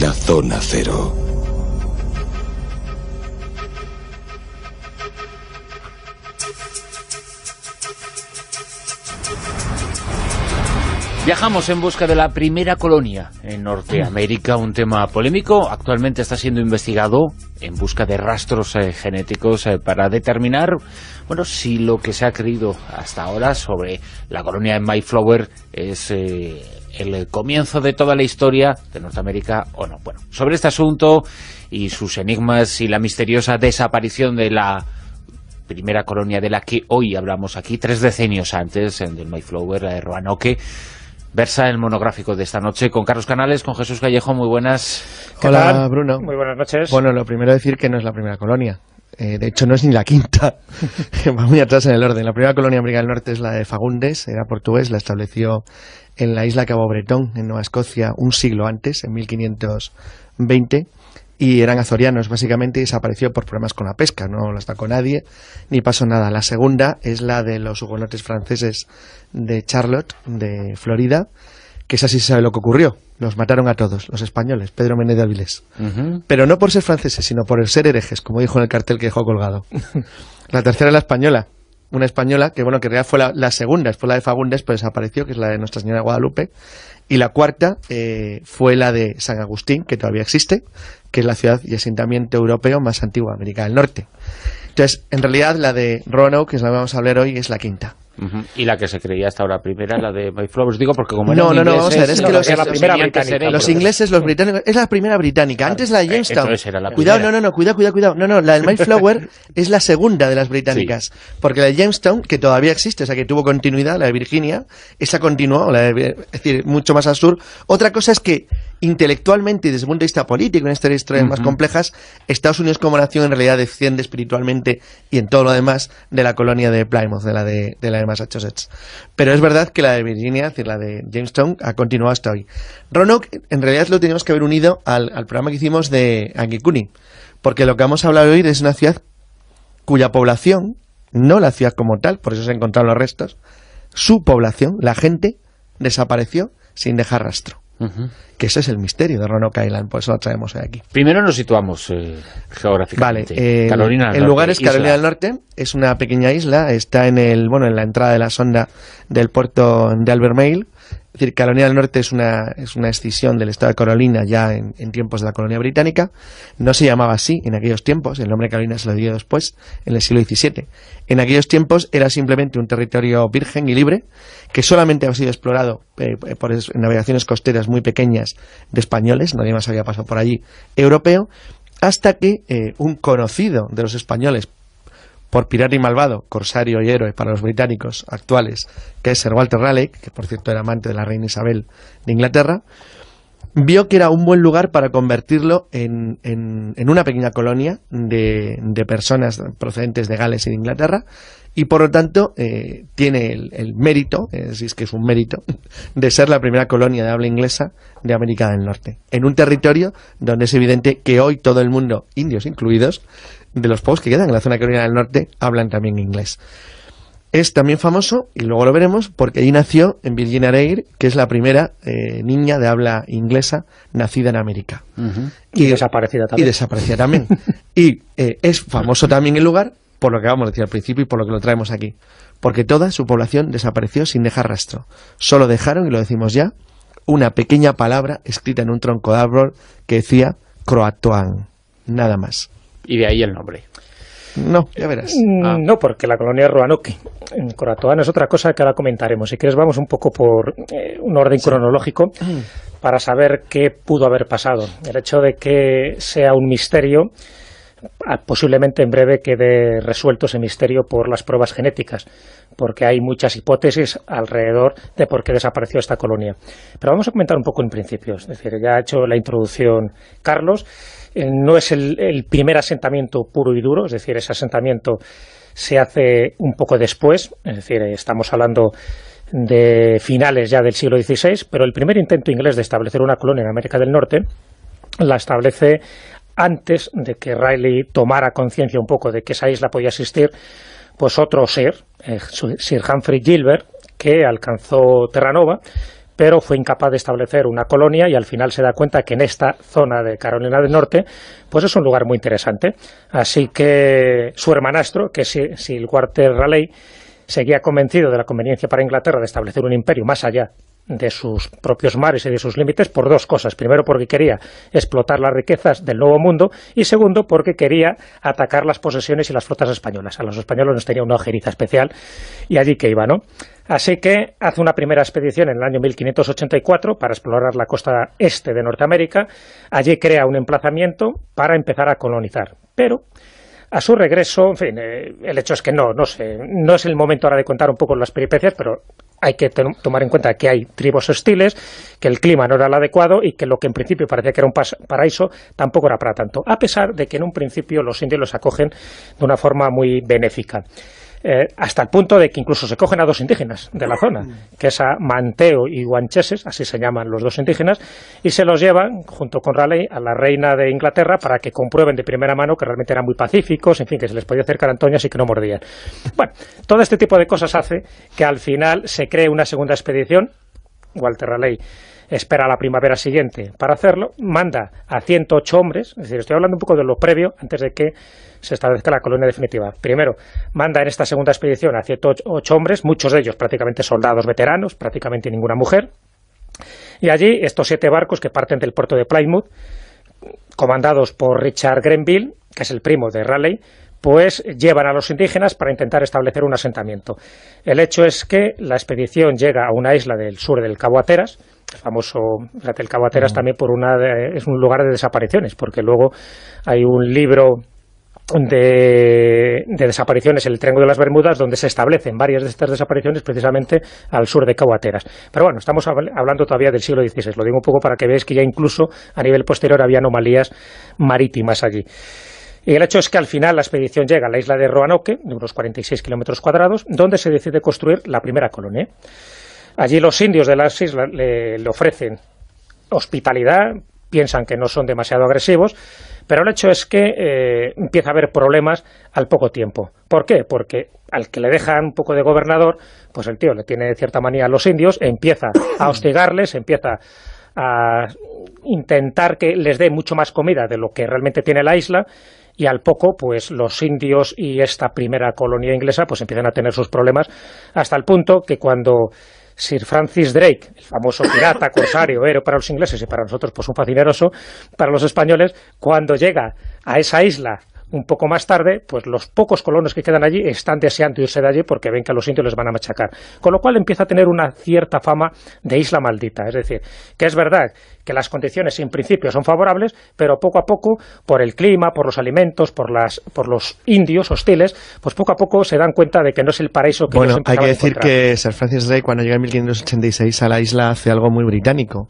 la zona cero. Viajamos en busca de la primera colonia en Norteamérica, un tema polémico. Actualmente está siendo investigado en busca de rastros eh, genéticos eh, para determinar bueno, si lo que se ha creído hasta ahora sobre la colonia de Mayflower es eh, el comienzo de toda la historia de Norteamérica o no. Bueno, sobre este asunto y sus enigmas y la misteriosa desaparición de la primera colonia de la que hoy hablamos aquí, tres decenios antes, en el Mayflower, de Roanoke, versa el monográfico de esta noche con Carlos Canales, con Jesús Callejo. Muy buenas. Hola, Bruno. Muy buenas noches. Bueno, lo primero decir que no es la primera colonia. Eh, de hecho, no es ni la quinta. Va muy atrás en el orden. La primera colonia americana del Norte es la de Fagundes, era portugués, la estableció en la isla Cabo Bretón, en Nueva Escocia, un siglo antes, en 1520 y eran azorianos básicamente y desapareció por problemas con la pesca, no las con nadie ni pasó nada. La segunda es la de los hugonotes franceses de Charlotte, de Florida, que es así se sabe lo que ocurrió. Los mataron a todos, los españoles, Pedro Menéndez Avilés. Pero no por ser franceses, sino por ser herejes, como dijo en el cartel que dejó colgado. la tercera es la española, una española que, bueno, que en realidad fue la, segunda, fue la de Fagundes, pues desapareció, que es la de Nuestra Señora de Guadalupe, y la cuarta eh, fue la de San Agustín, que todavía existe, que es la ciudad y asentamiento europeo más antigua de América del Norte. Entonces, en realidad, la de Roanoke, que es la que vamos a hablar hoy, es la quinta. Y la que se creía hasta ahora primera, la de My os Digo porque como No, no, no, es que los, ingleses, los británicos, es la primera británica. Antes la de eh, Jamestown. cuidado, no, no, no, cuidado, cuidado, cuidado. No, no, la de My es la segunda de las británicas. Porque la de Jamestown, que todavía existe, o sea, que tuvo continuidad, la de Virginia, esa continuó, la es decir, mucho más al sur. Otra cosa es que intelectualmente y desde el punto de vista político, en estas historias más complejas, Estados Unidos como nación en realidad desciende espiritualmente y en todo lo demás de la colonia de Plymouth, de la de, de la de Massachusetts. Pero es verdad que la de Virginia, es decir, la de Jamestown, ha continuado hasta hoy. Roanoke, en realidad lo teníamos que haber unido al, programa que hicimos de Angikuni, porque lo que vamos a hablar hoy es una ciudad cuya población, no la ciudad como tal, por eso se han encontrado los restos, su población, la gente, desapareció sin dejar rastro. Que ese es el misterio de Roanoke Island, por eso la traemos aquí. Primero nos situamos eh, geográficamente. Eh, Carolina el lugar es Carolina del Norte, es una pequeña isla, está en el bueno en la entrada de la sonda del puerto de Albermale es decir, Carolina del Norte es una, es una escisión del estado de Carolina ya en, tiempos de la colonia británica. No se llamaba así en aquellos tiempos, el nombre Carolina se lo dio después, en el siglo XVII. En aquellos tiempos era simplemente un territorio virgen y libre que solamente había sido explorado eh, por navegaciones costeras muy pequeñas de españoles, nadie más había pasado por allí, europeo, hasta que eh, un conocido de los españoles, por pirata y Malvado, corsario y héroe para los británicos actuales, que es Sir Walter Raleigh, que por cierto era amante de la reina Isabel de Inglaterra, vio que era un buen lugar para convertirlo en, en, una pequeña colonia de, de, personas procedentes de Gales y de Inglaterra y por lo tanto eh, tiene el, mérito, eh, si es que es un mérito, de ser la primera colonia de habla inglesa de América del Norte, en un territorio donde es evidente que hoy todo el mundo, indios incluidos, de los pocos que quedan en la zona que Carolina del Norte hablan también inglés. Es también famoso, y luego lo veremos, porque allí nació en Virginia Reir, que es la primera eh, niña de habla inglesa nacida en América. y, desaparecida también. Y desaparecida también. y eh, es famoso también el lugar, por lo que vamos a decir al principio y por lo que lo traemos aquí. Porque toda su población desapareció sin dejar rastro. Solo dejaron, y lo decimos ya, una pequeña palabra escrita en un tronco de árbol que decía Croatoan. Nada más. Y de ahí el nombre. No, ya verás. Mm, ah. No, porque la colonia Roanoke, en coratoana es otra cosa que ahora comentaremos. Si quieres, vamos un poco por eh, un orden cronológico mm. para saber qué pudo haber pasado. El hecho de que sea un misterio, ah, posiblemente en breve quede resuelto ese misterio por las pruebas genéticas, porque hay muchas hipótesis alrededor de por qué desapareció esta colonia. Pero vamos a comentar un poco en principio. Es decir, ya ha hecho la introducción Carlos eh, no es el, primer asentamiento puro y duro, es decir, ese asentamiento se hace un poco después, es decir, estamos hablando de finales ya del siglo XVI, pero el primer intento inglés de establecer una colonia en América del Norte la establece antes de que Riley tomara conciencia un poco de que esa isla podía existir, pues otro ser, eh, Sir Humphrey Gilbert, que alcanzó Terranova, pero fue incapaz de establecer una colonia y al final se da cuenta que en esta zona de Carolina del Norte, pues es un lugar muy interesante. Así que su hermanastro, que si el Walter Raleigh, seguía convencido de la conveniencia para Inglaterra de establecer un imperio más allá de sus propios mares y de sus límites por dos cosas. Primero, porque quería explotar las riquezas del Nuevo Mundo y segundo, porque quería atacar las posesiones y las flotas españolas. A los españoles les tenía una ojeriza especial y allí que iba, ¿no? Así que hace una primera expedición en el año 1584 para explorar la costa este de Norteamérica. Allí crea un emplazamiento para empezar a colonizar. Pero a su regreso, en fin, eh, el hecho es que no, no sé, no es el momento ahora de contar un poco las peripecias, pero hay que tomar en cuenta que hay tribus hostiles, que el clima no era el adecuado y que lo que en principio parecía que era un paraíso tampoco era para tanto, a pesar de que en un principio los indios los acogen de una forma muy benéfica. Eh, hasta el punto de que incluso se cogen a dos indígenas de la zona, que es a Manteo y Guancheses, así se llaman los dos indígenas, y se los llevan, junto con Raleigh, a la reina de Inglaterra para que comprueben de primera mano que realmente eran muy pacíficos, en fin, que se les podía acercar a Antonio y que no mordían. Bueno, todo este tipo de cosas hace que al final se cree una segunda expedición, Walter Raleigh espera la primavera siguiente para hacerlo, manda a 108 hombres, es decir, estoy hablando un poco de lo previo antes de que se establezca la colonia definitiva. Primero, manda en esta segunda expedición a 108 hombres, muchos de ellos prácticamente soldados veteranos, prácticamente ninguna mujer, y allí estos siete barcos que parten del puerto de Plymouth, comandados por Richard Grenville, que es el primo de Raleigh, pues llevan a los indígenas para intentar establecer un asentamiento. El hecho es que la expedición llega a una isla del sur del Cabo Ateras, el famoso la Cabateras, también por una es un lugar de desapariciones, porque luego hay un libro de, desapariciones el Triángulo de las Bermudas, donde se establecen varias de estas desapariciones precisamente al sur de Cahuateras. Pero bueno, estamos hablando todavía del siglo XVI. Lo digo un poco para que veáis que ya incluso a nivel posterior había anomalías marítimas allí. Y el hecho es que al final la expedición llega a la isla de Roanoke, de unos 46 kilómetros cuadrados, donde se decide construir la primera colonia. Allí los indios de las islas le, ofrecen hospitalidad, piensan que no son demasiado agresivos, pero el hecho es que eh, empieza a haber problemas al poco tiempo. ¿Por qué? Porque al que le dejan un poco de gobernador, pues el tío le tiene cierta manía a los indios, empieza a hostigarles, empieza a intentar que les dé mucho más comida de lo que realmente tiene la isla y al poco pues los indios y esta primera colonia inglesa pues empiezan a tener sus problemas hasta el punto que cuando Sir Francis Drake, el famoso pirata, corsario, héroe para los ingleses y para nosotros pues un fascineroso, para los españoles, cuando llega a esa isla un poco más tarde, pues los pocos colonos que quedan allí están deseando irse de allí porque ven que a los indios les van a machacar. Con lo cual empieza a tener una cierta fama de isla maldita. Es decir, que es verdad que las condiciones en principio son favorables, pero poco a poco, por el clima, por los alimentos, por, las, por los indios hostiles, pues poco a poco se dan cuenta de que no es el paraíso que bueno, hay que decir que Sir Francis Drake cuando llega en 1586 a la isla hace algo muy británico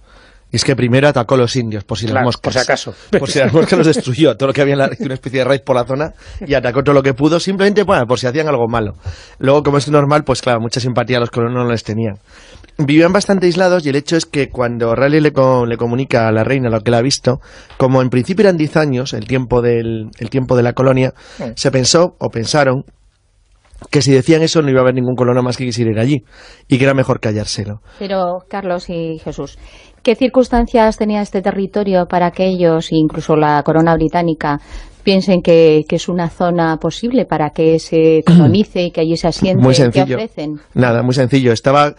es que primero atacó a los indios, por si Por si acaso. Por si los destruyó, todo lo que había en la, una especie de raid por la zona, y atacó todo lo que pudo, simplemente bueno, por si hacían algo malo. Luego, como es normal, pues claro, mucha simpatía a los colonos no les tenían. Vivían bastante aislados y el hecho es que cuando Raleigh le, comunica a la reina lo que le ha visto, como en principio eran 10 años, el tiempo, del, tiempo de la colonia, se pensó o pensaron que si decían eso no iba a haber ningún colono más que quisiera ir allí y que era mejor callárselo. Pero, Carlos y Jesús, ¿Qué circunstancias tenía este territorio para que ellos, incluso la corona británica, piensen que, es una zona posible para que se colonice y que allí se asiente? Muy sencillo. Nada, muy sencillo. Estaba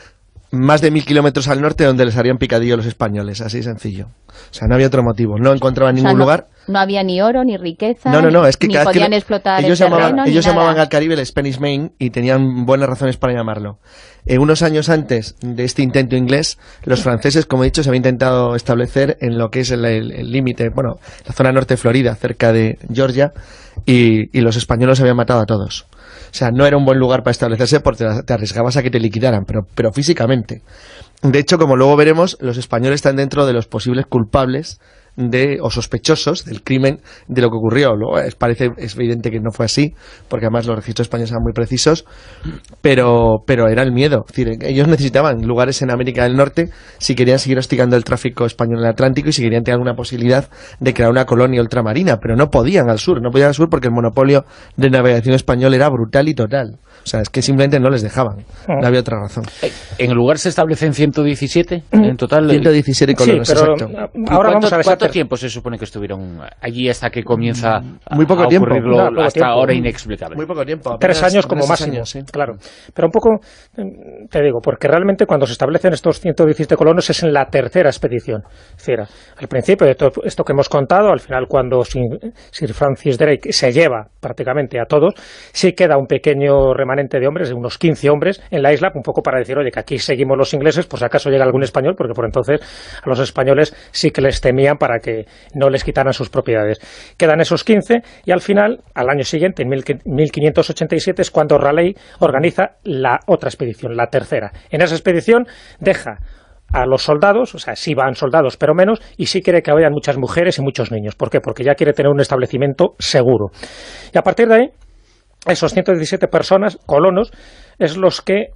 más de mil kilómetros al norte donde les harían picadillo los españoles, así sencillo. O sea, no había otro motivo. No encontraban ningún lugar no había ni oro, ni riqueza, no, no, no, es que ni podían explotar ellos llamaban, Ellos llamaban al Caribe el Spanish Main y tenían buenas razones para llamarlo. Eh, unos años antes de este intento inglés, los franceses, como he dicho, se habían intentado establecer en lo que es el límite, bueno, la zona norte de Florida, cerca de Georgia, y, los españoles habían matado a todos. O sea, no era un buen lugar para establecerse porque te arriesgabas a que te liquidaran, pero, pero físicamente. De hecho, como luego veremos, los españoles están dentro de los posibles culpables de, o sospechosos del crimen de lo que ocurrió. es, parece es evidente que no fue así, porque además los registros españoles eran muy precisos, pero, pero era el miedo. decir, ellos necesitaban lugares en América del Norte si querían seguir hostigando el tráfico español en el Atlántico y si querían tener alguna posibilidad de crear una colonia ultramarina, pero no podían al sur, no podían al sur porque el monopolio de navegación español era brutal y total. O sea, es que simplemente no les dejaban. No había otra razón. Eh, ¿En el lugar se establecen 117 en total? 117 colonos, exacto. Ahora tiempo se supone que estuvieron allí hasta que comienza a, mm, muy poco tiempo, hasta ahora inexplicable? Muy poco tiempo. tres años como máximo, años, claro. Pero un poco, mm, te digo, porque realmente cuando se establecen estos 117 colonos es en la tercera expedición. al principio de todo esto que hemos contado, al final cuando Sir Francis Drake se lleva prácticamente a todos, sí queda un pequeño remanente de hombres, de unos 15 hombres, en la isla, un poco para decir, oye, que aquí seguimos los ingleses, por pues si acaso llega algún español, porque por entonces a los españoles sí que les temían para que no les quitaran sus propiedades. Quedan esos 15 y al final, al año siguiente, en 1587, es cuando Raleigh organiza la otra expedición, la tercera. En esa expedición deja a los soldados, o sea, sí van soldados, pero menos, y sí quiere que vayan muchas mujeres y muchos niños. ¿Por qué? Porque ya quiere tener un establecimiento seguro. Y a partir de ahí, esos 117 personas, colonos, es los que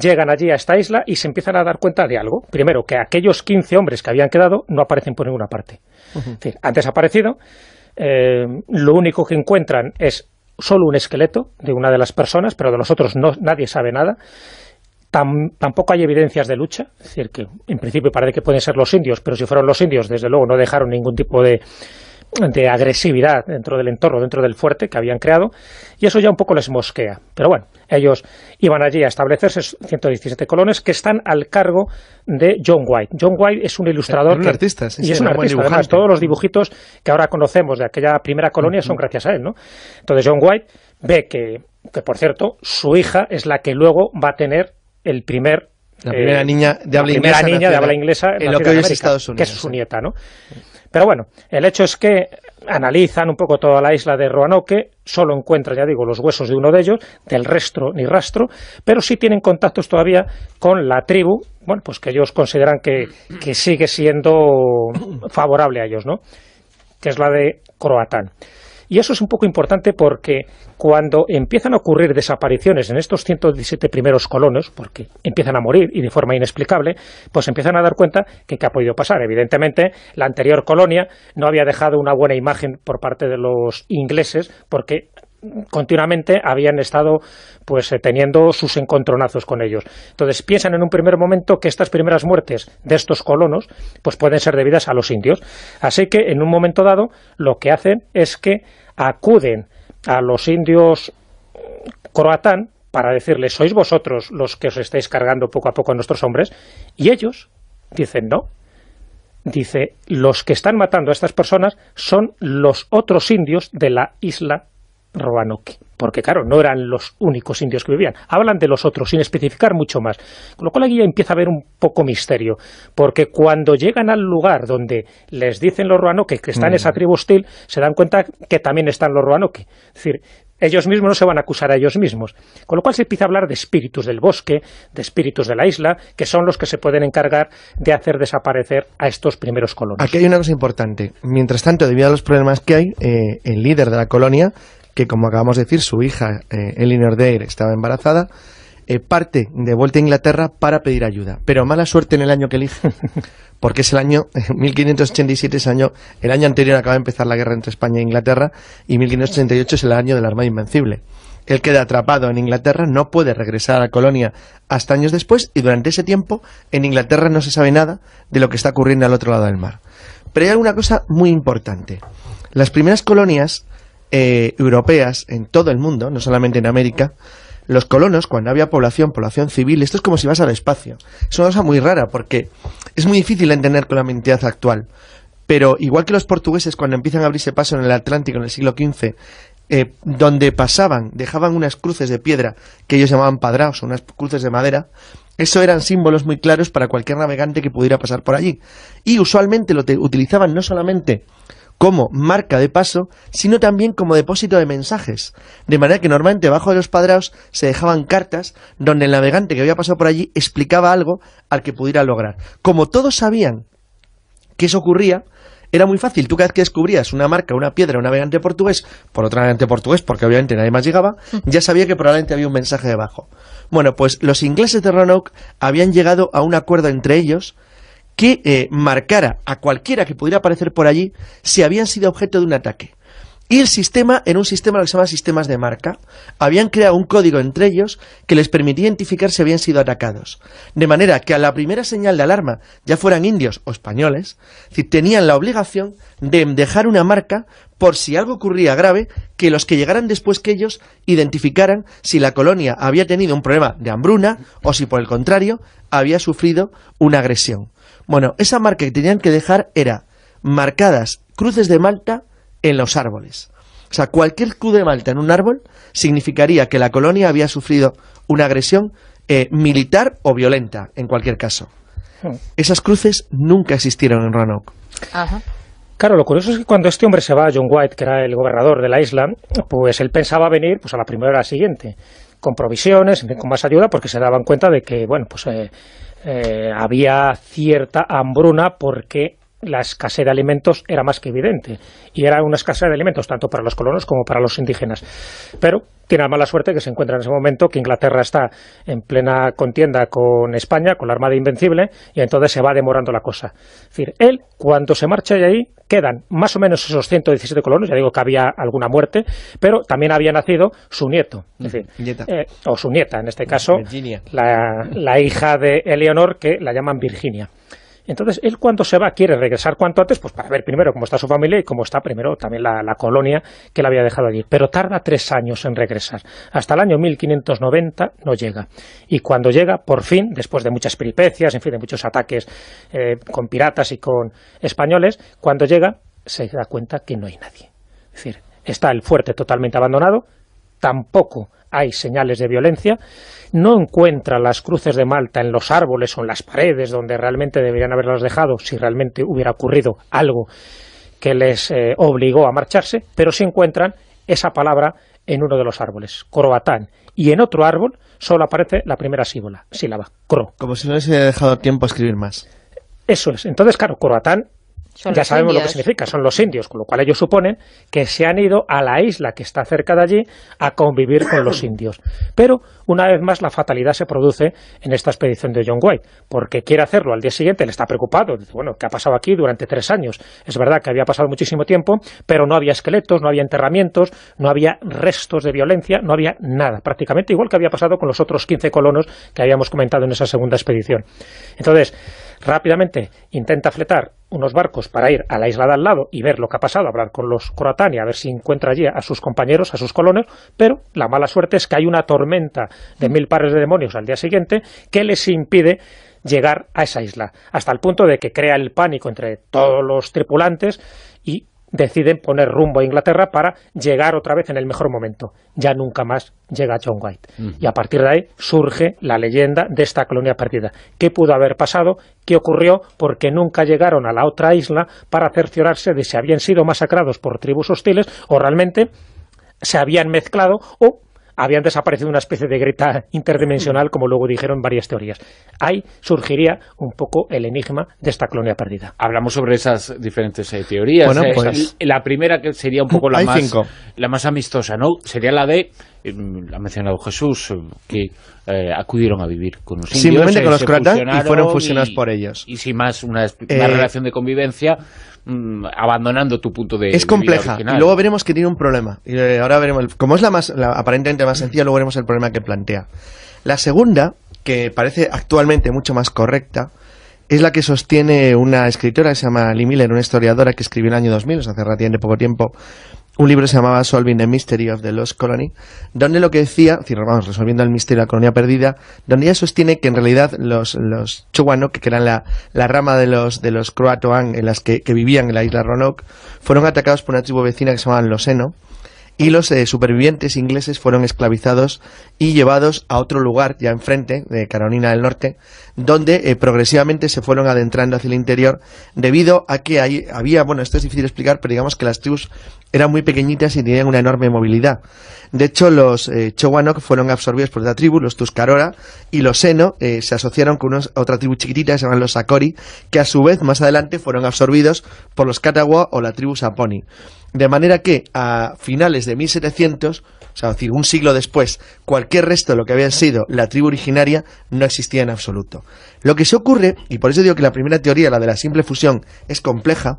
llegan allí a esta isla y se empiezan a dar cuenta de algo. Primero, que aquellos 15 hombres que habían quedado no aparecen por ninguna parte. han desaparecido, eh, lo único que encuentran es solo un esqueleto de una de las personas, pero de los otros no, nadie sabe nada. tampoco hay evidencias de lucha, es decir, que en principio parece que pueden ser los indios, pero si fueron los indios, desde luego no dejaron ningún tipo de de agresividad dentro del entorno, dentro del fuerte que habían creado, y eso ya un poco les mosquea. Pero bueno, ellos iban allí a establecerse, 117 colonias que están al cargo de John White. John White es un ilustrador. Es un artista, y es un artista. Además, todos los dibujitos que ahora conocemos de aquella primera colonia son gracias a él, ¿no? Entonces John White ve que, que por cierto, su hija es la que luego va a tener el primer... La primera eh, niña de habla La primera niña de habla inglesa en lo que hoy es Estados Unidos. Que es su nieta, ¿no? Pero bueno, el hecho es que analizan un poco toda la isla de Roanoke, solo encuentran, ya digo, los huesos de uno de ellos, del resto ni rastro, pero sí tienen contactos todavía con la tribu, bueno, pues que ellos consideran que, que sigue siendo favorable a ellos, ¿no? Que es la de Croatán. Y eso es un poco importante porque cuando empiezan a ocurrir desapariciones en estos 117 primeros colonos, porque empiezan a morir y de forma inexplicable, pues empiezan a dar cuenta que qué ha podido pasar. Evidentemente, la anterior colonia no había dejado una buena imagen por parte de los ingleses porque continuamente habían estado pues eh, teniendo sus encontronazos con ellos. Entonces piensan en un primer momento que estas primeras muertes de estos colonos pues pueden ser debidas a los indios. Así que en un momento dado lo que hacen es que acuden a los indios croatán para decirles sois vosotros los que os estáis cargando poco a poco a nuestros hombres y ellos dicen no. Dice, los que están matando a estas personas son los otros indios de la isla Roanoke. Porque claro, no eran los únicos indios que vivían. Hablan de los otros, sin especificar mucho más. Con lo cual aquí ya empieza a haber un poco misterio. Porque cuando llegan al lugar donde les dicen los Roanoke que están en esa mm. tribu hostil, se dan cuenta que también están los Roanoke. Es decir, ellos mismos no se van a acusar a ellos mismos. Con lo cual se empieza a hablar de espíritus del bosque, de espíritus de la isla, que son los que se pueden encargar de hacer desaparecer a estos primeros colonos. Aquí hay una cosa importante. Mientras tanto, debido a los problemas que hay, eh, el líder de la colonia que como acabamos de decir, su hija eh, elinor Eleanor estaba embarazada, eh, parte de vuelta a Inglaterra para pedir ayuda. Pero mala suerte en el año que elige, porque es el año 1587, el año, el año anterior acaba de empezar la guerra entre España e Inglaterra, y 1588 es el año de la Armada Invencible. Él queda atrapado en Inglaterra, no puede regresar a la colonia hasta años después, y durante ese tiempo en Inglaterra no se sabe nada de lo que está ocurriendo al otro lado del mar. Pero hay una cosa muy importante. Las primeras colonias eh, europeas en todo el mundo, no solamente en América, los colonos, cuando había población, población civil, esto es como si vas al espacio. Es una cosa muy rara porque es muy difícil entender con la mentalidad actual. Pero igual que los portugueses cuando empiezan a abrirse paso en el Atlántico en el siglo XV, eh, donde pasaban, dejaban unas cruces de piedra que ellos llamaban padraos, unas cruces de madera, eso eran símbolos muy claros para cualquier navegante que pudiera pasar por allí. Y usualmente lo utilizaban no solamente como marca de paso, sino también como depósito de mensajes. De manera que normalmente bajo de los padraos se dejaban cartas donde el navegante que había pasado por allí explicaba algo al que pudiera lograr. Como todos sabían que eso ocurría, era muy fácil. Tú cada vez que descubrías una marca, una piedra, un navegante portugués, por otro navegante portugués, porque obviamente nadie más llegaba, ya sabía que probablemente había un mensaje debajo. Bueno, pues los ingleses de Roanoke habían llegado a un acuerdo entre ellos que eh, marcara a cualquiera que pudiera aparecer por allí si habían sido objeto de un ataque. Y el sistema en un sistema lo que se llama sistemas de marca. Habían creado un código entre ellos que les permitía identificar si habían sido atacados. De manera que a la primera señal de alarma, ya fueran indios o españoles, tenían la obligación de dejar una marca por si algo ocurría grave, que los que llegaran después que ellos identificaran si la colonia había tenido un problema de hambruna o si por el contrario había sufrido una agresión. Bueno, esa marca que tenían que dejar era marcadas cruces de Malta en los árboles. O sea, cualquier cruz de Malta en un árbol significaría que la colonia había sufrido una agresión eh, militar o violenta, en cualquier caso. Hmm. Esas cruces nunca existieron en Roanoke. Claro, lo curioso es que cuando este hombre se va, John White, que era el gobernador de la isla, pues él pensaba venir pues a la primera hora siguiente, con provisiones, con más ayuda, porque se daban cuenta de que, bueno, pues eh, eh, había cierta hambruna porque la escasez de alimentos era más que evidente y era una escasez de alimentos tanto para los colonos como para los indígenas. Pero tiene la mala suerte que se encuentra en ese momento que Inglaterra está en plena contienda con España, con la Armada Invencible, y entonces se va demorando la cosa. Es decir, él, cuando se marcha de ahí, quedan más o menos esos 117 colonos, ya digo que había alguna muerte, pero también había nacido su nieto, mm, eh, o su nieta, en este mm, caso, la hija de Eleonor, que la llaman Virginia. Entonces, él cuando se va quiere regresar cuanto antes, pues para ver primero cómo está su familia y cómo está primero también la, colonia que le había dejado allí. Pero tarda tres años en regresar. Hasta el año 1590 no llega. Y cuando llega, por fin, después de muchas peripecias, en fin, de muchos ataques eh, con piratas y con españoles, cuando llega se da cuenta que no hay nadie. Es decir, está el fuerte totalmente abandonado, tampoco hay señales de violencia, no encuentra las cruces de Malta en los árboles o en las paredes donde realmente deberían haberlas dejado si realmente hubiera ocurrido algo que les eh, obligó a marcharse, pero sí encuentran esa palabra en uno de los árboles, croatán, y en otro árbol solo aparece la primera sílaba, sílaba cro. Como si no les hubiera dejado tiempo a escribir más. Eso es. Entonces, claro, croatán ya sabemos lo que significa, son los indios, con lo cual ellos suponen que se han ido a la isla que está cerca de allí a convivir con los indios. Pero, una vez más, la fatalidad se produce en esta expedición de John White, porque quiere hacerlo al día siguiente, le está preocupado, dice, bueno, ¿qué ha pasado aquí durante tres años? Es verdad que había pasado muchísimo tiempo, pero no había esqueletos, no había enterramientos, no había restos de violencia, no había nada, prácticamente igual que había pasado con los otros 15 colonos que habíamos comentado en esa segunda expedición. Entonces, Rápidamente intenta fletar unos barcos para ir a la isla de al lado y ver lo que ha pasado, hablar con los y a ver si encuentra allí a sus compañeros, a sus colonos, pero la mala suerte es que hay una tormenta de mil pares de demonios al día siguiente que les impide llegar a esa isla, hasta el punto de que crea el pánico entre todos los tripulantes deciden poner rumbo a Inglaterra para llegar otra vez en el mejor momento. Ya nunca más llega John White. Y a partir de ahí surge la leyenda de esta colonia perdida. ¿Qué pudo haber pasado? ¿Qué ocurrió? Porque nunca llegaron a la otra isla para cerciorarse de si habían sido masacrados por tribus hostiles o realmente se habían mezclado o habían desaparecido una especie de grieta interdimensional, como luego dijeron varias teorías. Ahí surgiría un poco el enigma de esta colonia perdida. Hablamos sobre esas diferentes eh, teorías. Bueno, eh, pues, la primera que sería un poco la, más, la más amistosa, ¿no? Sería la de eh, ha mencionado Jesús, eh, que eh, acudieron a vivir con los indios. y fueron fusionados por ellos. Y sin más, una, relación de convivencia mm, abandonando tu punto de Es compleja, y luego veremos que tiene un problema. Y ahora veremos, como es la más la, aparentemente más sencilla, luego veremos el problema que plantea. La segunda, que parece actualmente mucho más correcta, es la que sostiene una escritora que se llama Lee Miller, una historiadora que escribió en el año 2000, o sea, hace relativamente poco tiempo, un libro se llamaba Solving the Mystery of the Lost Colony, donde lo que decía, vamos, resolviendo el misterio de la colonia perdida, donde ella sostiene que en realidad los, los que eran la, la, rama de los, de los Croatoan en las que, que, vivían en la isla Roanoke, fueron atacados por una tribu vecina que se llamaban los Eno, y los eh, supervivientes ingleses fueron esclavizados y llevados a otro lugar, ya enfrente, de Carolina del Norte, donde eh, progresivamente se fueron adentrando hacia el interior, debido a que ahí había, bueno, esto es difícil explicar, pero digamos que las tribus eran muy pequeñitas y tenían una enorme movilidad. De hecho, los eh, Chowanok fueron absorbidos por otra tribu, los Tuscarora, y los Seno se asociaron con otra tribu chiquitita que se llaman los Sakori, que a su vez más adelante fueron absorbidos por los Catawba o la tribu Saponi. De manera que a finales de 1700, o sea, decir, un siglo después, cualquier resto de lo que había sido la tribu originaria no existía en absoluto. Lo que se ocurre, y por eso digo que la primera teoría, la de la simple fusión, es compleja,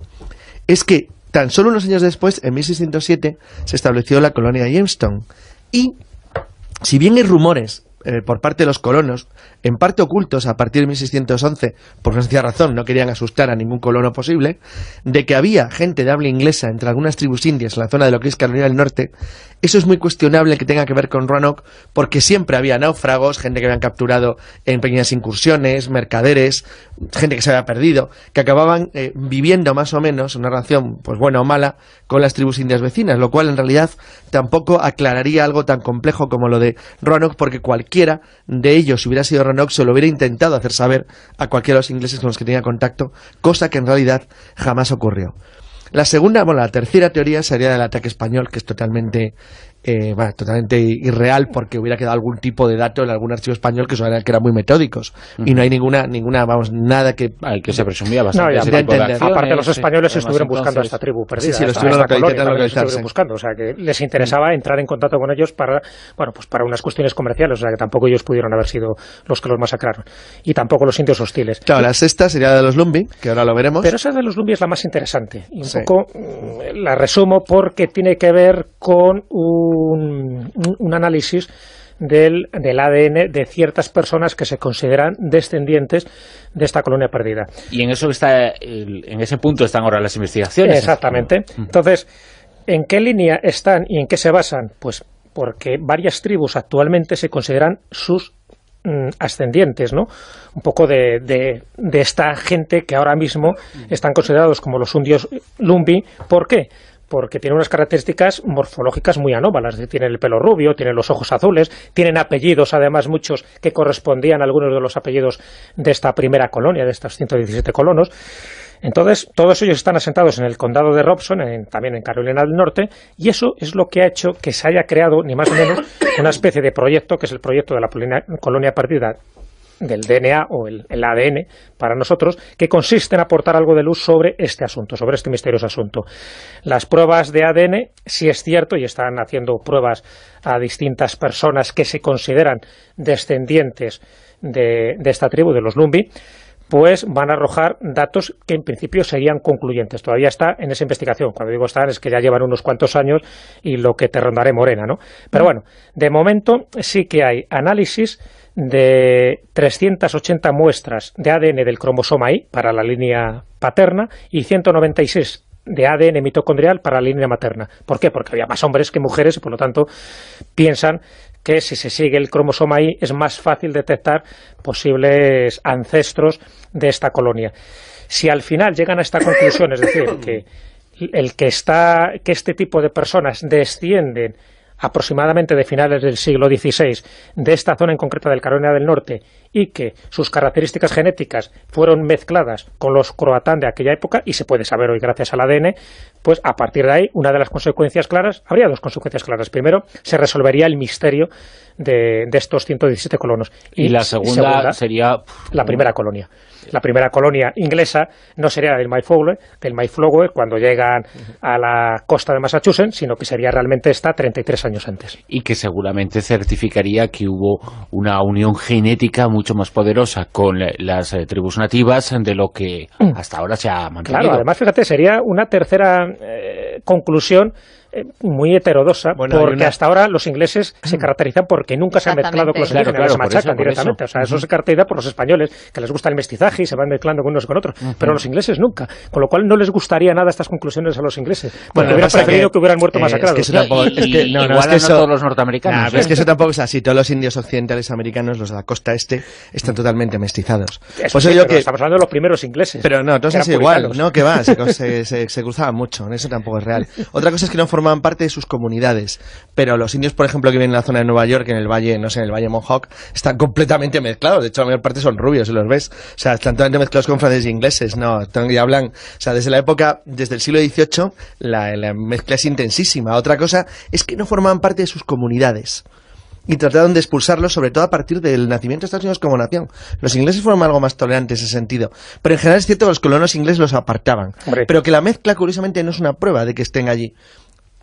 es que tan solo unos años después, en 1607, se estableció la colonia de Jamestown. Y, si bien hay rumores eh, por parte de los colonos, en parte ocultos a partir de 1611, por sencilla razón, no querían asustar a ningún colono posible, de que había gente de habla inglesa entre algunas tribus indias en la zona de lo que es Carolina del Norte, eso es muy cuestionable que tenga que ver con Roanoke, porque siempre había náufragos, gente que habían capturado en pequeñas incursiones, mercaderes, gente que se había perdido, que acababan eh, viviendo más o menos una relación, pues buena o mala, con las tribus indias vecinas, lo cual en realidad tampoco aclararía algo tan complejo como lo de Roanoke, porque cualquiera de ellos hubiera sido Knox lo hubiera intentado hacer saber a cualquiera de los ingleses con los que tenía contacto, cosa que en realidad jamás ocurrió. La segunda, bueno, la tercera teoría sería del ataque español, que es totalmente eh, totalmente irreal porque hubiera quedado algún tipo de dato en algún archivo español que eran que eran muy metódicos y no hay ninguna ninguna vamos nada que al que se presumía bastante aparte los españoles estuvieron buscando a esta tribu perdida sí, buscando o sea que les interesaba entrar en contacto con ellos para bueno pues para unas cuestiones comerciales o sea que tampoco ellos pudieron haber sido los que los masacraron y tampoco los indios hostiles claro la sexta sería la de los Lumbi que ahora lo veremos pero esa de los Lumbi es la más interesante un poco mm, la resumo porque tiene que ver con un un, análisis del, ADN de ciertas personas que se consideran descendientes de esta colonia perdida. Y en eso está en ese punto están ahora las investigaciones. Exactamente. Mm. Entonces, ¿en qué línea están y en qué se basan? Pues porque varias tribus actualmente se consideran sus mm, ascendientes, ¿no? Un poco de, de, esta gente que ahora mismo mm. están considerados como los indios Lumbi. ¿Por qué? porque tiene unas características morfológicas muy anómalas. Tiene el pelo rubio, tiene los ojos azules, tienen apellidos, además muchos que correspondían a algunos de los apellidos de esta primera colonia, de estos 117 colonos. Entonces, todos ellos están asentados en el condado de Robson, también en Carolina del Norte, y eso es lo que ha hecho que se haya creado, ni más ni menos, una especie de proyecto, que es el proyecto de la colonia perdida del DNA o el, ADN para nosotros, que consiste en aportar algo de luz sobre este asunto, sobre este misterioso asunto. Las pruebas de ADN, si es cierto, y están haciendo pruebas a distintas personas que se consideran descendientes de, de esta tribu, de los Lumbi, pues van a arrojar datos que en principio serían concluyentes. Todavía está en esa investigación. Cuando digo están es que ya llevan unos cuantos años y lo que te rondaré morena, ¿no? Pero bueno, de momento sí que hay análisis de 380 muestras de ADN del cromosoma I para la línea paterna y 196 de ADN mitocondrial para la línea materna. ¿Por qué? Porque había más hombres que mujeres y por lo tanto piensan que si se sigue el cromosoma ahí es más fácil detectar posibles ancestros de esta colonia. Si al final llegan a esta conclusión, es decir, que el que está que este tipo de personas descienden aproximadamente de finales del siglo XVI de esta zona en concreta del Carolina del Norte y que sus características genéticas fueron mezcladas con los croatán de aquella época y se puede saber hoy gracias al ADN pues a partir de ahí, una de las consecuencias claras, habría dos consecuencias claras. Primero, se resolvería el misterio de, estos 117 colonos. Y, la segunda, sería... La primera colonia. La primera colonia inglesa no sería la del Mayflower, del Mayflower cuando llegan a la costa de Massachusetts, sino que sería realmente esta 33 años antes. Y que seguramente certificaría que hubo una unión genética mucho más poderosa con las eh, tribus nativas de lo que mm. hasta ahora se ha mantenido. Claro, además fíjate, sería una tercera eh, conclusión muy heterodosa, porque hasta ahora los ingleses se mm. caracterizan porque nunca se han mezclado con los indígenas, machacan directamente. O sea, eso se caracteriza por los españoles, que les gusta el mestizaje y se van mezclando con unos con otros, pero los ingleses nunca. Con lo cual no les gustaría nada estas conclusiones a los ingleses, bueno, hubieran preferido que, hubieran muerto eh, masacrados. que todos los norteamericanos. es que eso tampoco es así. Todos los indios occidentales americanos, los de la costa este, están mm. totalmente mestizados. Eso que... Estamos hablando de los primeros ingleses. Pero no, entonces es igual, ¿no? Que va, se, se, cruzaban mucho, eso tampoco es real. Otra cosa es que no formaban parte de sus comunidades. Pero los indios, por ejemplo, que viven en la zona de Nueva York, en el valle, no sé, en el valle Mohawk, están completamente mezclados. De hecho, la mayor parte son rubios, los ves. O sea, están totalmente mezclados con franceses e ingleses, ¿no? Y hablan, o sea, desde la época, desde el siglo XVIII, la, mezcla es intensísima. Otra cosa es que no formaban parte de sus comunidades y trataron de expulsarlos, sobre todo a partir del nacimiento de Estados Unidos como nación. Los ingleses fueron algo más tolerantes en ese sentido. Pero en general es cierto que los colonos ingleses los apartaban. Pero que la mezcla, curiosamente, no es una prueba de que estén allí.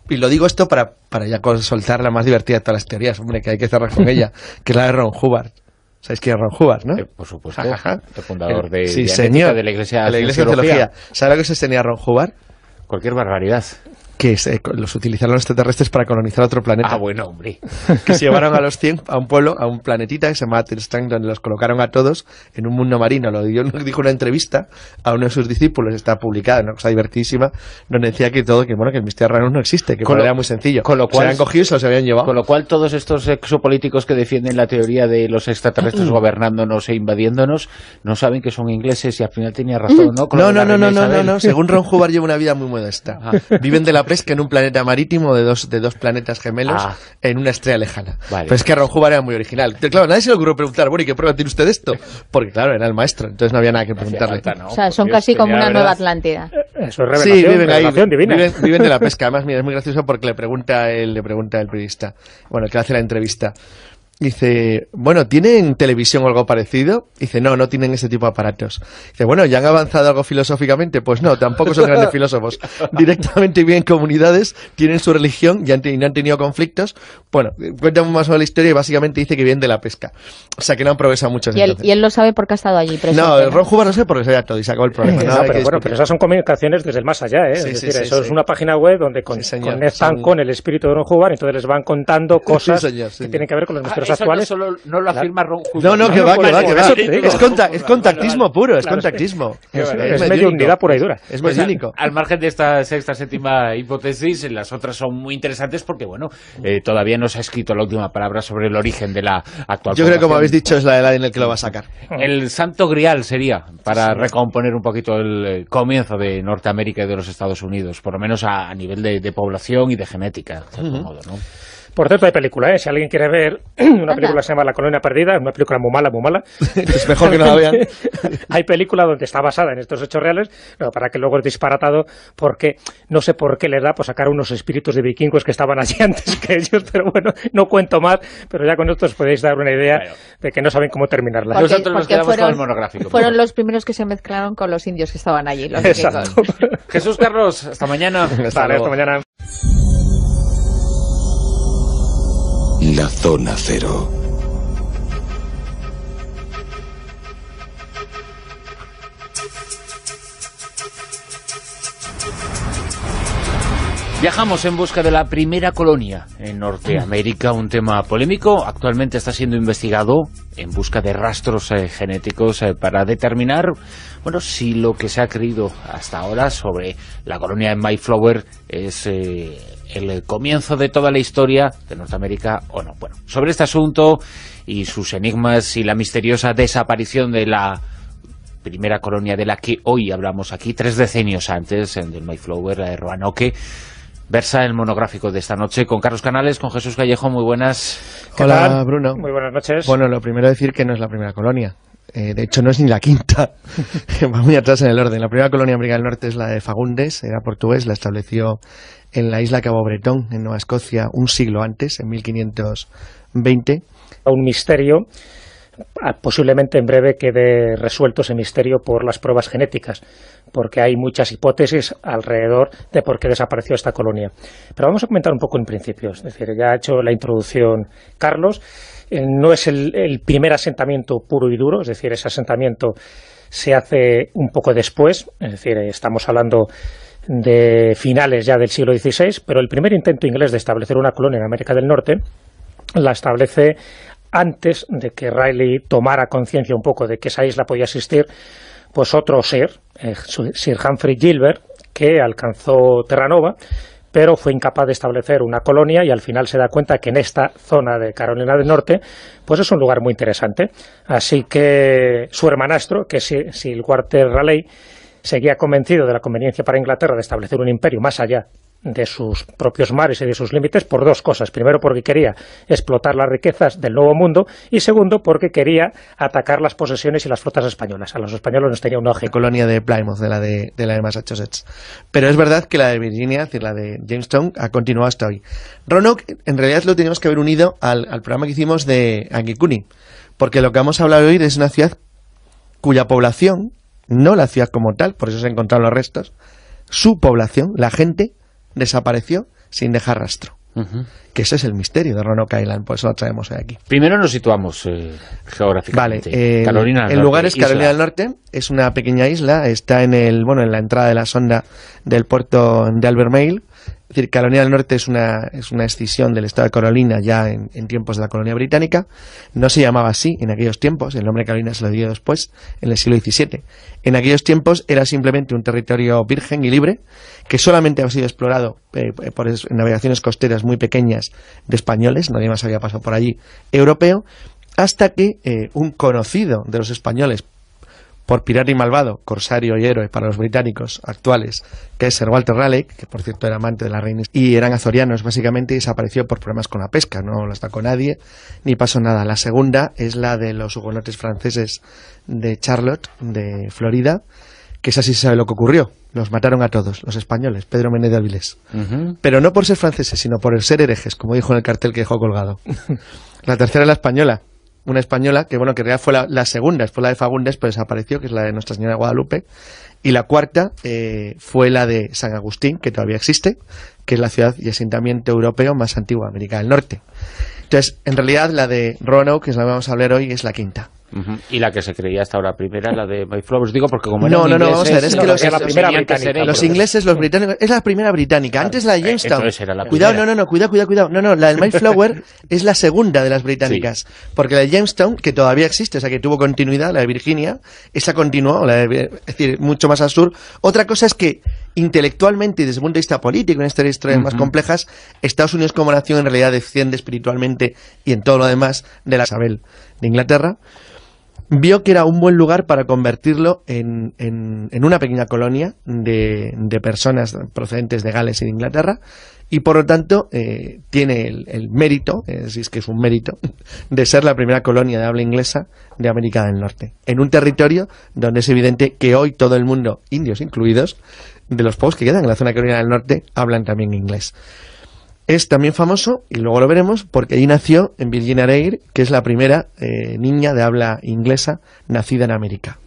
Y lo digo esto para, para ya soltar la más divertida de todas las teorías, hombre, que hay que cerrar con ella, que es la de Ron Hubbard. ¿Sabéis quién es Ron Hubbard, no? Eh, por supuesto, el fundador de, la Iglesia de, la iglesia de Teología. se lo que este Ron Hubbard? Cualquier barbaridad que los utilizaron los extraterrestres para colonizar otro planeta. Ah, bueno, hombre. Que se llevaron a los 100 a un pueblo, a un planetita que se llama Telstang, donde los colocaron a todos en un mundo marino. Lo dio, dijo una entrevista a uno de sus discípulos, está publicada, una cosa divertidísima, donde decía que todo, que bueno, que el Mister raro no existe, que era muy sencillo. Con lo cual, se cogido y se habían llevado. Con lo cual, todos estos exopolíticos que defienden la teoría de los extraterrestres gobernándonos e invadiéndonos, no saben que son ingleses y al final tenía razón, ¿no? no, no, no, no, no, según Ron Hubbard lleva una vida muy modesta. Viven de la pesca en un planeta marítimo de dos, de dos planetas gemelos ah. en una estrella lejana. pues que Ron era muy original. Claro, nadie se le ocurrió preguntar, bueno, ¿y qué prueba tiene usted esto? Porque claro, era el maestro, entonces no había nada que preguntarle. O sea, son casi como una nueva Atlántida. Eso es revelación, sí, viven ahí, Viven, de la pesca. Además, mira, es muy gracioso porque le pregunta, el le pregunta el periodista, bueno, el que hace la entrevista. Dice, bueno, ¿tienen televisión o algo parecido? Dice, no, no tienen ese tipo de aparatos. Dice, bueno, ¿ya han avanzado algo filosóficamente? Pues no, tampoco son grandes filósofos. Directamente viven comunidades, tienen su religión y no han tenido conflictos. Bueno, eh, cuéntame más sobre la historia y básicamente dice que vienen de la pesca. O sea, que no han progresado mucho. ¿Y él, y él, lo sabe porque ha estado allí No, Ron Hubbard no sé por qué todo y sacó el problema. Eh, pero, bueno, pero esas son comunicaciones desde el más allá, ¿eh? es decir, eso es una página web donde conectan con el espíritu de Ron Hubbard entonces les van contando cosas que tienen que ver con los ah, no, lo afirma Ron No, no, que va, que va, Es, contactismo puro, es contactismo. Es, medio unidad pura y dura. Es único. Al margen de esta sexta, séptima hipótesis, las otras son muy interesantes porque, bueno, eh, todavía no se ha escrito la última palabra sobre el origen de la actual Yo creo que, como habéis dicho, es la edad en la que lo va a sacar. El santo grial sería, para recomponer un poquito el eh, comienzo de Norteamérica y de los Estados Unidos, por lo menos a, nivel de, población y de genética, de modo, ¿no? Por cierto, hay película, ¿eh? Si alguien quiere ver una película que se llama La Colonia Perdida, es una película muy mala, muy mala. es mejor que no hay película donde está basada en estos hechos reales, no, para que luego es disparatado, porque no sé por qué le da por sacar unos espíritus de vikingos que estaban allí antes que ellos, pero bueno, no cuento más, pero ya con esto os podéis dar una idea de que no saben cómo terminarla. Los Nosotros nos quedamos fueron, con el monográfico. Fueron los primeros que se mezclaron con los indios que estaban allí. Exacto. Jesús Carlos, hasta mañana. hasta mañana. La zona cero. Viajamos en busca de la primera colonia en Norteamérica, un tema polémico. Actualmente está siendo investigado en busca de rastros eh, genéticos eh, para determinar bueno, si lo que se ha creído hasta ahora sobre la colonia de Mayflower es eh, el comienzo de toda la historia de Norteamérica o no. Bueno, sobre este asunto y sus enigmas y la misteriosa desaparición de la primera colonia de la que hoy hablamos aquí, tres decenios antes el Mayflower, la de Roanoke, versa el monográfico de esta noche con Carlos Canales, con Jesús Callejo. Muy buenas. Hola, Bruno. Muy buenas noches. Bueno, lo primero decir que no es la primera colonia. Eh, de hecho, no es ni la quinta. Va muy atrás en el orden. La primera colonia americana del norte es la de Fagundes, era portugués, la estableció en la isla Cabo Bretón, en Nueva Escocia, un siglo antes, en 1520. Un misterio Ah, posiblemente en breve quede resuelto ese misterio por las pruebas genéticas, porque hay muchas hipótesis alrededor de por qué desapareció esta colonia. Pero vamos a comentar un poco en principio, es decir, ya ha hecho la introducción Carlos, eh, no es el, el primer asentamiento puro y duro, es decir, ese asentamiento se hace un poco después, es decir, estamos hablando de finales ya del siglo XVI, pero el primer intento inglés de establecer una colonia en América del Norte la establece antes de que Riley tomara conciencia un poco de que esa isla podía existir, pues otro ser, eh, Sir Humphrey Gilbert, que alcanzó Terranova, pero fue incapaz de establecer una colonia y al final se da cuenta que en esta zona de Carolina del Norte pues es un lugar muy interesante. Así que su hermanastro, que si el Walter Raleigh, seguía convencido de la conveniencia para Inglaterra de establecer un imperio más allá de sus propios mares y de sus límites por dos cosas. Primero, porque quería explotar las riquezas del Nuevo Mundo y segundo, porque quería atacar las posesiones y las flotas españolas. A los españoles nos tenía un ojo. La colonia de Plymouth, de la de, la Massachusetts. Pero es verdad que la de Virginia, es decir, la de Jamestown, ha continuado hasta hoy. Roanoke, en realidad lo teníamos que haber unido al, programa que hicimos de Angikuni, porque lo que vamos a hablar hoy es una ciudad cuya población, no la ciudad como tal, por eso se han encontrado los restos, su población, la gente, desapareció sin dejar rastro. Que ese es el misterio de Roanoke Island, por eso lo traemos hoy aquí. Primero nos situamos eh, geográficamente. Vale, eh, Carolina el lugar es Carolina del Norte, es una pequeña isla, está en el bueno en la entrada de la sonda del puerto de Albermail es decir, Carolina del Norte es una, es una escisión del estado de Carolina ya en, tiempos de la colonia británica. No se llamaba así en aquellos tiempos, el nombre Carolina se lo dio después, en el siglo XVII. En aquellos tiempos era simplemente un territorio virgen y libre que solamente había sido explorado eh, por navegaciones costeras muy pequeñas de españoles, nadie más había pasado por allí, europeo, hasta que eh, un conocido de los españoles, por pirata y Malvado, corsario y héroe para los británicos actuales, que es Sir Walter Raleigh, que por cierto era amante de la reina, y eran azorianos básicamente, y desapareció por problemas con la pesca, no lo con nadie, ni pasó nada. La segunda es la de los hugonotes franceses de Charlotte, de Florida, que es así se sabe lo que ocurrió. Los mataron a todos, los españoles, Pedro Menéndez Avilés. Pero no por ser franceses, sino por el ser herejes, como dijo en el cartel que dejó colgado. la tercera es la española, una española, que bueno, que en realidad fue la, segunda, fue la de Fagundes, pero desapareció, que es la de Nuestra Señora de Guadalupe. Y la cuarta eh, fue la de San Agustín, que todavía existe, que es la ciudad y asentamiento europeo más antiguo de América del Norte. Entonces, en realidad, la de Roanoke, que es la que vamos a hablar hoy, es la quinta. Y la que se creía hasta ahora primera la de My os Digo porque como No, no, no, Es que los, la primera británica, los ingleses, los británicos. Es la primera británica. Antes la de Jamestown. cuidado, no, no, no, cuidado, cuidado, cuidado. No, no, la de My Flower es la segunda de las británicas. Porque la de Jamestown, que todavía existe, o sea, que tuvo continuidad, la de Virginia, esa continuó, la es decir, mucho más al sur. Otra cosa es que intelectualmente y desde el punto de vista político, en estas historias más complejas, Estados Unidos como nación en realidad desciende espiritualmente y en todo lo demás de la Isabel de Inglaterra vio que era un buen lugar para convertirlo en, en, una pequeña colonia de, personas procedentes de Gales y de Inglaterra y por lo tanto eh, tiene el, mérito, si es que es un mérito, de ser la primera colonia de habla inglesa de América del Norte, en un territorio donde es evidente que hoy todo el mundo, indios incluidos, de los pueblos que quedan en la zona colonial del norte, hablan también inglés. Es también famoso, y luego lo veremos, porque allí nació en Virginia Reir, que es la primera eh, niña de habla inglesa nacida en América.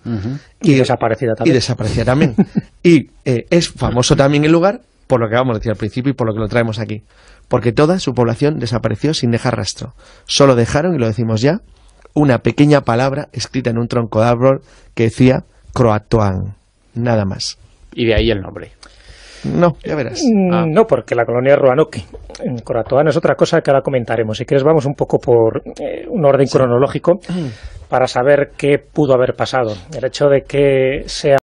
y, desaparecida también. Y desaparecida también. y eh, es famoso también el lugar, por lo que vamos a decir al principio y por lo que lo traemos aquí. Porque toda su población desapareció sin dejar rastro. Solo dejaron, y lo decimos ya, una pequeña palabra escrita en un tronco de árbol que decía Croatoan. Nada más. Y de ahí el nombre. No, ya verás. Mm, ah. No, porque la colonia de en Coratoano es otra cosa que ahora comentaremos. Si quieres, vamos un poco por eh, un orden cronológico mm. para saber qué pudo haber pasado. El hecho de que sea